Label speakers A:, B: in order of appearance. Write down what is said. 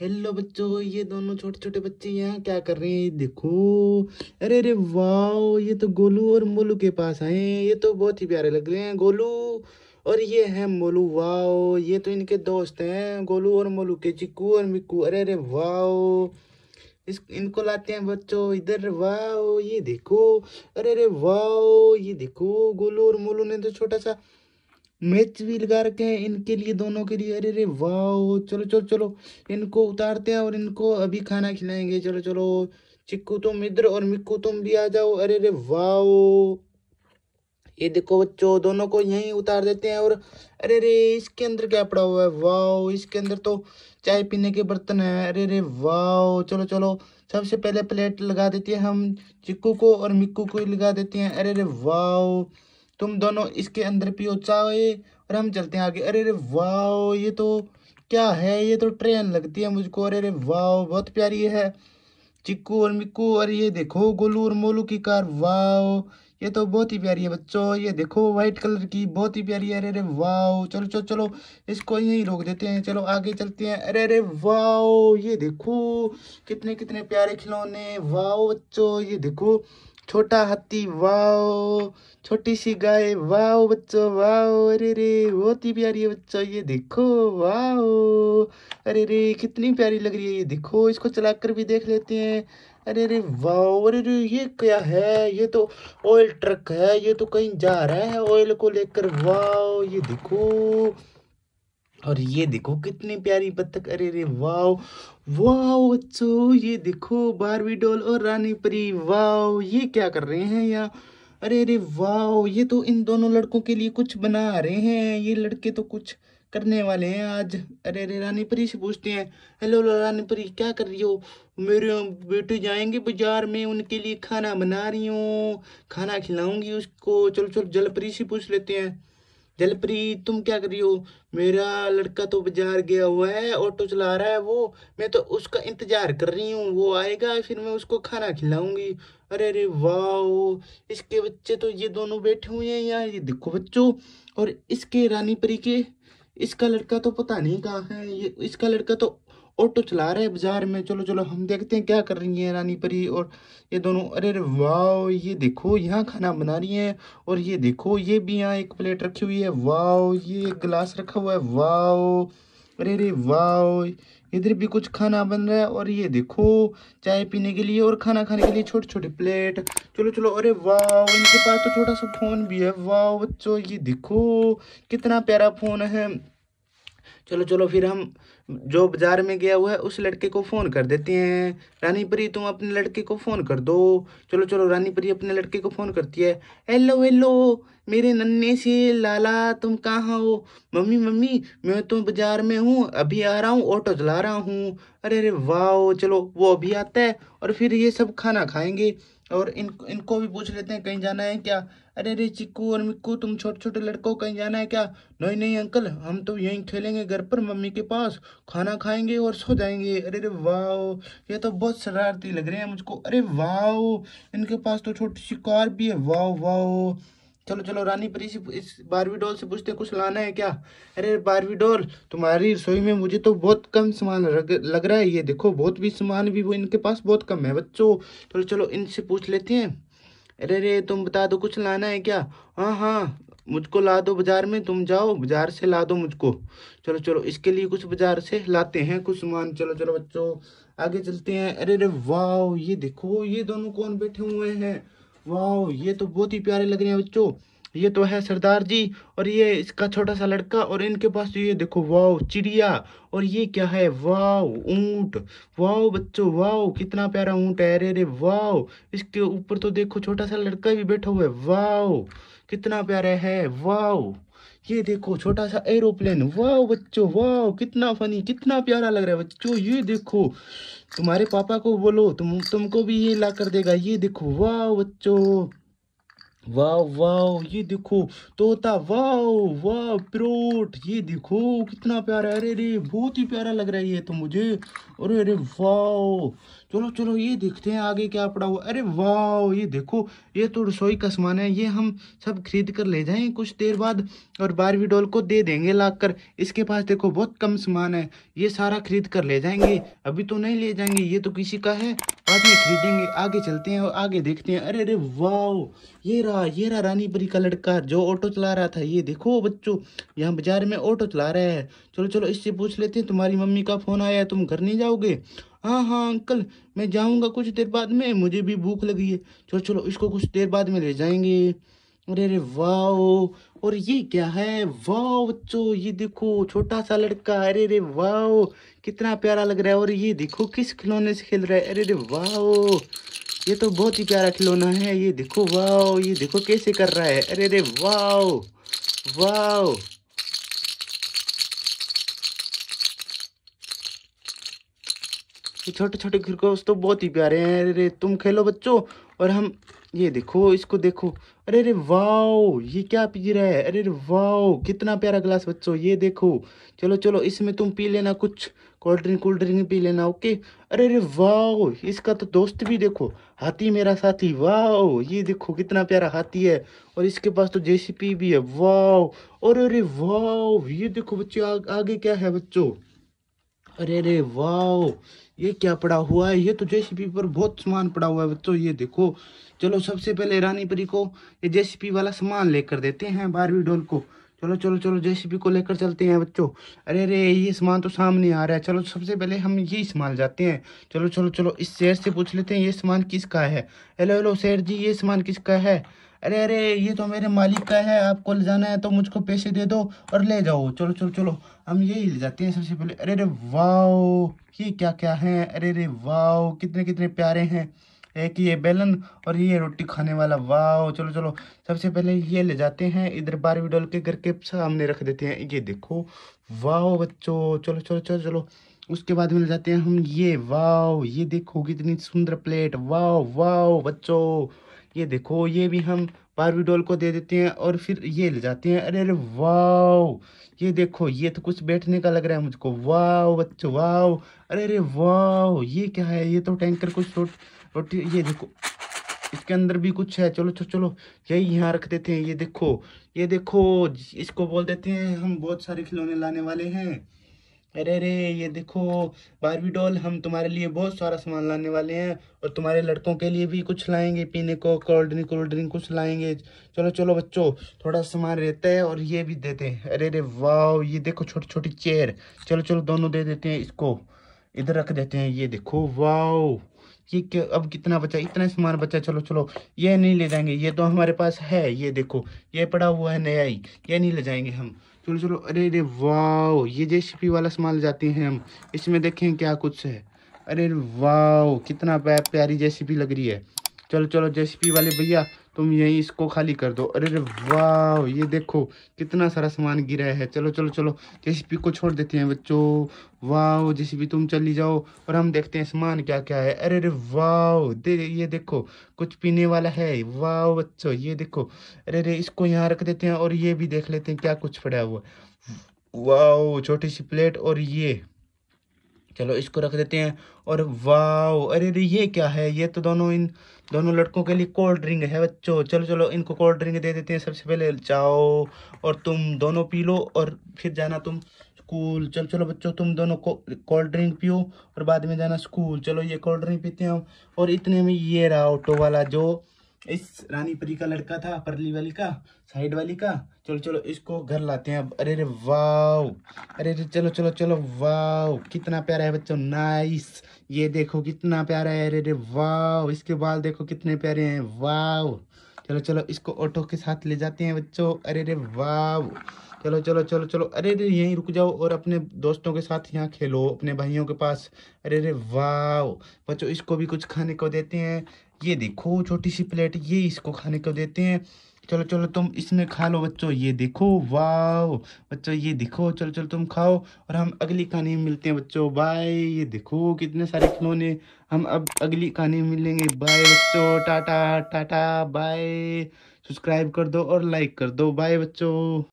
A: Hello बच्चों ये दोनों छोटे छोटे बच्चे यहाँ क्या कर रहे हैं देखो अरे अरे वाओ ये तो गोलू और मोलू के पास आए ये तो बहुत ही प्यारे लग रहे हैं गोलू और ये है मोलू वाओ ये तो इनके दोस्त हैं गोलू और मोलू के चिक्कू और मिक्कू अरे अरे वाओ इस इनको लाते हैं बच्चों इधर वाओ ये देखो अरे अरे वाओ ये देखो गोलू और मोलू ने तो छोटा सा मैच हम्म। भी लगा रखे हैं इनके लिए दोनों के लिए अरे अरे वाह चलो चलो चलो इनको उतारते हैं और इनको अभी खाना खिलाएंगे चलो चलो चिक्कू तुम इधर और मिक्कू तुम भी आ जाओ अरे अरे वाह ये देखो बच्चों दोनों को यहीं उतार देते हैं और अरे रे इसके अंदर क्या पड़ा हुआ है वाओ इसके अंदर तो चाय पीने के बर्तन है अरे रे वाओ चलो चलो सबसे पहले प्लेट लगा देते हैं हम चिक्कू को और मिक्कू को लगा देते हैं अरे अरे वाओ तुम दोनों इसके अंदर पियो चाय और हम चलते हैं आगे अरे अरे वाह ये तो क्या है ये तो ट्रेन लगती है मुझको अरे अरे वाओ बहुत प्यारी है चिक्कू और मिक्कू और ये देखो गोलू और मोलू की कार वाओ ये तो बहुत ही प्यारी है बच्चों ये देखो व्हाइट कलर की बहुत ही प्यारी है अरे अरे वाओ चलो चलो चलो इसको यहीं रोक देते हैं चलो आगे चलते हैं अरे अरे वाओ ये देखो कितने कितने प्यारे खिलौने वाओ बच्चों ये देखो छोटा हाथी वाओ छोटी सी गाय वाओ बच्चो वाओ अरे रे बहुत ही प्यारी है बच्चो ये देखो वाओ अरे रे कितनी प्यारी लग रही है ये देखो इसको चलाकर भी देख लेते हैं अरे रे वाओ अरे रे ये क्या है ये तो ऑयल ट्रक है ये तो कहीं जा रहा है ऑयल को लेकर वाओ ये देखो और ये देखो कितनी प्यारी बत्तख अरे रे वाओ वाओ अच्छो ये देखो बारवी डॉल और रानी परी वाओ ये क्या कर रहे हैं यहाँ अरे अरे वाओ ये तो इन दोनों लड़कों के लिए कुछ बना रहे हैं ये लड़के तो कुछ करने वाले हैं आज अरे अरे रानी परी से पूछते हैं हेलो रानी परी क्या कर रही हो मेरे बेटे जाएंगे बाजार में उनके लिए खाना बना रही हूँ खाना खिलाऊंगी उसको चलो चलो जल परी से पूछ लेते हैं जलप्रीत तुम क्या कर रही हो मेरा लड़का तो बाजार गया हुआ है ऑटो चला रहा है वो मैं तो उसका इंतजार कर रही हूँ वो आएगा फिर मैं उसको खाना खिलाऊंगी अरे अरे वाह इसके बच्चे तो ये दोनों बैठे हुए हैं यहाँ ये देखो बच्चों और इसके रानी परी के इसका लड़का तो पता नहीं कहाँ है ये इसका लड़का तो ऑटो तो चला रहे हैं बाजार में चलो चलो हम देखते हैं क्या कर रही है रानी परी और ये दोनों अरे अरे वाह ये देखो यहाँ खाना बना रही है और ये देखो ये भी यहाँ एक प्लेट रखी हुई है वाह ये गिलास रखा हुआ है वाह अरे अरे वाह इधर भी कुछ खाना बन रहा है और ये देखो चाय पीने के लिए और खाना खाने के लिए छोटे छोटे प्लेट चलो चलो अरे वाह इनके पास तो छोटा सा फ़ोन भी है वाह बच्चों ये देखो कितना प्यारा फ़ोन है चलो चलो फिर हम जो बाज़ार में गया हुआ है उस लड़के को फ़ोन कर देते हैं रानी परी तुम अपने लड़के को फ़ोन कर दो चलो चलो रानी परी अपने लड़के को फ़ोन करती है हेलो हेलो मेरे नन्हे से लाला तुम कहाँ हो मम्मी मम्मी मैं तो बाज़ार में हूँ अभी आ रहा हूँ ऑटो चला रहा हूँ अरे अरे वाह चलो वो अभी आता है और फिर ये सब खाना खाएंगे और इन इनको भी पूछ लेते हैं कहीं जाना है क्या अरे अरे चिक्कू और मिक्कू तुम छोटे छोटे लड़कों कहीं जाना है क्या नहीं नहीं अंकल हम तो यहीं खेलेंगे घर पर मम्मी के पास खाना खाएंगे और सो जाएंगे अरे अरे वाह ये तो बहुत शरारती लग रहे हैं मुझको अरे वाह इनके पास तो छोटी सी कार भी है वाह वाह चलो चलो रानी परी से इस बारवी डॉल से पूछते कुछ लाना है क्या अरे बारवी डॉल तुम्हारी रसोई में मुझे तो बहुत कम सामान लग रहा है ये देखो बहुत भी सामान भी वो इनके पास बहुत कम है बच्चों चलो चलो इनसे पूछ लेते हैं अरे अरे तुम बता दो कुछ लाना है क्या हाँ हाँ मुझको ला दो बाज़ार में तुम जाओ बाज़ार से ला दो मुझको चलो चलो इसके लिए कुछ बाज़ार से लाते हैं कुछ सामान चलो चलो बच्चों आगे चलते हैं अरे अरे वाह ये देखो ये दोनों कौन बैठे हुए हैं वाह ये तो बहुत ही प्यारे लग रहे हैं बच्चों ये तो है सरदार जी और ये इसका छोटा सा लड़का और इनके पास तो ये देखो वाह चिड़िया और ये क्या है वाह ऊंट वाह बच्चों वाह कितना प्यारा ऊंट है अरे अरे वाह इसके ऊपर तो देखो छोटा सा लड़का भी बैठा हुआ है वाह कितना प्यारा है वाह ये देखो छोटा सा एरोप्लेन वाह बच्चों वाह कितना फनी कितना प्यारा लग रहा है बच्चों ये देखो तुम्हारे पापा को बोलो तुम तुमको भी ये ला कर देगा ये देखो वाह बच्चो वाह वाह ये देखो तोता वाह वाह प्रोट ये देखो कितना प्यारा अरे अरे बहुत ही प्यारा लग रहा है ये तो मुझे अरे अरे वाह चलो चलो ये देखते हैं आगे क्या पड़ा हुआ अरे वाह ये देखो ये तो रसोई का सामान है ये हम सब खरीद कर ले जाएं कुछ देर बाद और बारहवीं डॉल को दे देंगे लाग कर इसके पास देखो बहुत कम सामान है ये सारा खरीद कर ले जाएंगे अभी तो नहीं ले जाएंगे ये तो किसी का है बाद में खरीदेंगे आगे चलते हैं और आगे देखते हैं अरे अरे वाह ये रहा ये रहा रानी परी का लड़का जो ऑटो चला रहा था ये देखो बच्चों यहाँ बाजार में ऑटो चला रहा है चलो चलो इससे पूछ लेते हैं तुम्हारी मम्मी का फ़ोन आया है तुम घर नहीं जाओगे हाँ हाँ अंकल मैं जाऊँगा कुछ देर बाद में मुझे भी भूख लगी है चलो चलो इसको कुछ देर बाद में ले जाएंगे अरे अरे वाह और ये क्या है वाओ बच्चो तो ये देखो छोटा सा लड़का अरे रे वाह कितना प्यारा लग रहा है और ये देखो किस खिलौने से खेल रहा है अरे रे वाह ये तो बहुत ही प्यारा खिलौना है ये देखो वाओ ये देखो कैसे कर रहा है अरे रे वाह वाह ये छोटे छोटे खरगोश तो बहुत ही प्यारे हैं अरे रे तुम खेलो बच्चों और हम ये देखो इसको देखो अरे अरे वाओ ये क्या पी रहा है अरे अरे वाओ कितना प्यारा ग्लास बच्चों ये देखो चलो चलो इसमें तुम पी लेना कुछ कोल्ड ड्रिंक कोल्ड ड्रिंक पी लेना ओके अरे अरे वाओ इसका तो दोस्त भी देखो हाथी मेरा साथी वाओ ये देखो कितना प्यारा हाथी है और इसके पास तो जेसीपी भी है वाओ अरे अरे वाओ ये देखो बच्चों आगे क्या है बच्चों अरे अरे वाह ये क्या पड़ा हुआ है ये तो जेसीपी पर बहुत सामान पड़ा हुआ है बच्चों तो ये देखो चलो सबसे पहले रानी परी को ये जेसीपी वाला सामान लेकर देते हैं बारहवीं डोल को चलो चलो चलो जेसीपी को लेकर चलते हैं बच्चों अरे अरे ये सामान तो सामने आ रहा है चलो सबसे पहले हम ये सामान जाते हैं चलो चलो चलो इस शेर से पूछ लेते हैं ये सामान किसका है हेलो हेलो शेर जी ये सामान किसका है अरे अरे ये तो मेरे मालिक का है आपको ले जाना है तो मुझको पैसे दे दो और ले जाओ चलो चलो चलो हम यही ले जाते हैं सबसे पहले अरे अरे वाओ ये क्या क्या है अरे अरे वाओ कितने कितने प्यारे हैं एक ये बेलन और ये रोटी खाने वाला वाओ चलो चलो सबसे पहले ये ले जाते हैं इधर बारवी डॉल के घर के सामने रख देते हैं ये देखो वाह बच्चो चलो चलो चलो चलो उसके बाद में ले जाते हैं हम ये वाओ ये देखो कितनी सुंदर प्लेट वाओ वाओ बच्चों ये देखो ये भी हम बारबी डॉल को दे देते हैं और फिर ये ले जाते हैं अरे अरे वाओ ये देखो ये तो कुछ बैठने का लग रहा है मुझको वाओ बच्चो वाओ अरे अरे वाओ ये क्या है ये तो टैंकर कुछ रोटी ये देखो इसके अंदर भी कुछ है चलो चलो चलो यही यहाँ रख देते हैं ये देखो ये देखो इसको बोल देते हैं हम बहुत सारे खिलौने लाने वाले हैं अरे अरे ये देखो बारबी डॉल हम तुम्हारे लिए बहुत सारा सामान लाने वाले हैं और तुम्हारे लड़कों के लिए भी कुछ लाएंगे पीने को कोल्ड ड्रिंक कोल्ड ड्रिंक कुछ लाएंगे चलो चलो बच्चों थोड़ा सामान रहता है और ये भी देते हैं अरे अरे वाह ये देखो छोटी छोटी चेयर चलो चलो दोनों दे देते हैं इसको इधर रख देते हैं ये देखो वाह कि अब कितना बचा इतना सामान बचा चलो चलो ये नहीं ले जाएंगे ये तो हमारे पास है ये देखो ये पड़ा हुआ है नया ही ये नहीं ले जाएंगे हम चलो चलो अरे अरे वाओ ये जे वाला सामान ले जाते हैं हम इसमें देखें क्या कुछ है अरे वाओ कितना प्यारी जे लग रही है चलो चलो जे वाले भैया तुम यही इसको खाली कर दो अरे अरे वाह ये देखो कितना सारा सामान गिरा है चलो चलो चलो जेसीबी को छोड़ देते हैं बच्चों वाह जेसीबी तुम चली जाओ और हम देखते हैं सामान क्या क्या है अरे वाह दे ये देखो कुछ पीने वाला है वाह बच्चो ये देखो अरे रे इसको यहाँ रख देते हैं और ये भी देख लेते हैं क्या कुछ पड़ा हुआ वाह छोटी सी प्लेट और ये चलो इसको रख देते हैं और वाओ अरे अरे ये क्या है ये तो दोनों इन दोनों लड़कों के लिए कोल्ड ड्रिंक है बच्चों चलो चलो इनको कोल्ड ड्रिंक दे देते हैं सबसे पहले जाओ और तुम दोनों पी लो और फिर जाना तुम स्कूल चलो चलो बच्चों तुम दोनों को कोल्ड ड्रिंक पियो और बाद में जाना स्कूल चलो ये कोल्ड ड्रिंक पीते हैं हम और इतने में ये रहा ऑटो वाला जो इस रानी परी का लड़का था परली वाली का साइड वाली का चलो चलो इसको घर लाते हैं अब अरे रे वाओ अरे रे चलो चलो चलो वाओ कितना प्यारा है बच्चों नाइस ये देखो कितना प्यारा है अरे रे वाओ इसके बाल देखो कितने प्यारे हैं वाओ चलो चलो इसको ऑटो के साथ ले जाते हैं बच्चों अरे रे वाओ चलो चलो चलो चलो अरे रे यहीं रुक जाओ और अपने दोस्तों के साथ यहाँ खेलो अपने भाइयों के पास अरे रे वाओ बच्चों इसको भी कुछ खाने को देते हैं ये देखो छोटी सी प्लेट ये इसको खाने को देते हैं चलो चलो तुम इसमें खा लो बच्चों ये देखो वाओ बच्चों ये देखो चलो चलो तुम खाओ और हम अगली कहानी में मिलते हैं बच्चों बाय ये देखो कितने सारे खिलौने हम अब अगली कहानी में मिलेंगे बाय बच्चों टाटा टाटा बाय सब्सक्राइब कर दो और लाइक कर दो बाय बच्चों